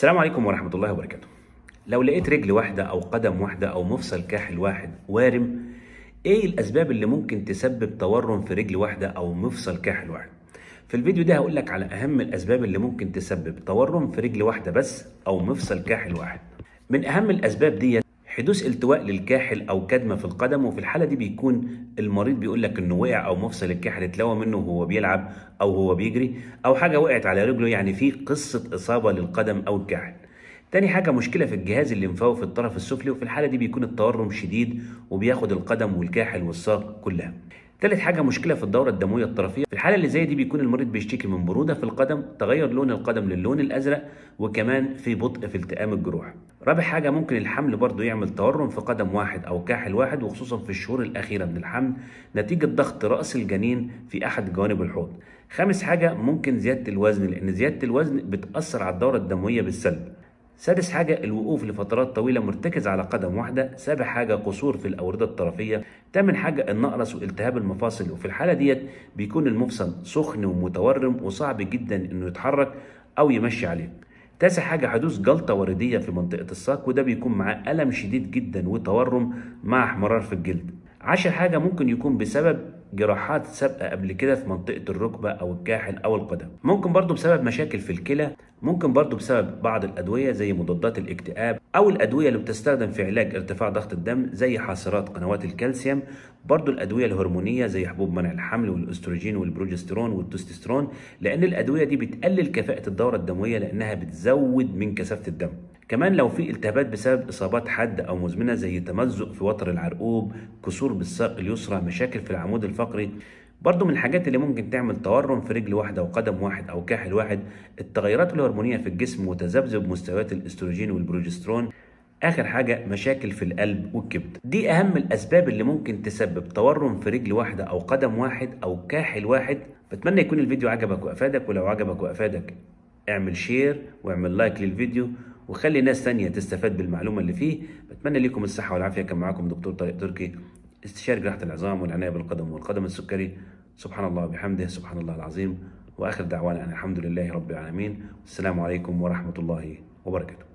السلام عليكم ورحمة الله وبركاته لو لقيت رجل واحدة أو قدم واحدة أو مفصل كاحل واحد وارم إيه الأسباب اللي ممكن تسبب تورم في رجل واحدة أو مفصل كاحل واحد في الفيديو ده هقول لك على أهم الأسباب اللي ممكن تسبب تورم في رجل واحدة بس أو مفصل كاحل واحد من أهم الأسباب ديت حدوث التواء للكاحل او كدمه في القدم وفي الحاله دي بيكون المريض بيقول لك انه وقع او مفصل الكاحل اتلوى منه وهو بيلعب او هو بيجري او حاجه وقعت على رجله يعني في قصه اصابه للقدم او الكاحل تاني حاجة مشكلة في الجهاز الليمفاوي في الطرف السفلي وفي الحالة دي بيكون التورم شديد وبياخد القدم والكاحل والساق كلها ثالث حاجه مشكله في الدوره الدمويه الطرفيه في الحاله اللي زي دي بيكون المريض بيشتكي من بروده في القدم تغير لون القدم للون الازرق وكمان في بطء في التئام الجروح رابع حاجه ممكن الحمل برضه يعمل تورم في قدم واحد او كاحل واحد وخصوصا في الشهور الاخيره من الحمل نتيجه ضغط راس الجنين في احد جوانب الحوض خامس حاجه ممكن زياده الوزن لان زياده الوزن بتاثر على الدوره الدمويه بالسلب سادس حاجة الوقوف لفترات طويلة مرتكز على قدم واحدة سابع حاجة قصور في الأوردة الطرفية تامن حاجة النقرس والتهاب المفاصل وفي الحالة ديت بيكون المفصل سخن ومتورم وصعب جدا انه يتحرك او يمشي عليه تاسع حاجة حدوث جلطة وردية في منطقة الساق وده بيكون معاه ألم شديد جدا وتورم مع احمرار في الجلد عشر حاجة ممكن يكون بسبب جراحات سابقه قبل كده في منطقه الركبه او الكاحل او القدم ممكن برضو بسبب مشاكل في الكلى ممكن برضو بسبب بعض الادويه زي مضادات الاكتئاب او الادويه اللي بتستخدم في علاج ارتفاع ضغط الدم زي حاصرات قنوات الكالسيوم برضو الادويه الهرمونيه زي حبوب منع الحمل والاستروجين والبروجسترون والتستوستيرون لان الادويه دي بتقلل كفاءه الدوره الدمويه لانها بتزود من كثافه الدم كمان لو في التهابات بسبب اصابات حد او مزمنه زي تمزق في وتر العرقوب كسور بالساق اليسرى مشاكل في العمود الفقري برضه من الحاجات اللي ممكن تعمل تورم في رجل واحده وقدم واحد او كاحل واحد التغيرات الهرمونيه في الجسم وتذبذب مستويات الاستروجين والبروجسترون اخر حاجه مشاكل في القلب والكبد دي اهم الاسباب اللي ممكن تسبب تورم في رجل واحده او قدم واحد او كاحل واحد بتمنى يكون الفيديو عجبك وافادك ولو عجبك وافادك اعمل شير واعمل لايك للفيديو وخلي ناس ثانيه تستفاد بالمعلومه اللي فيه بتمنى لكم الصحه والعافيه كان معاكم دكتور طارق تركي استشاري جراحه العظام والعنايه بالقدم والقدم السكري سبحان الله وبحمده سبحان الله العظيم واخر دعوانا ان الحمد لله رب العالمين والسلام عليكم ورحمه الله وبركاته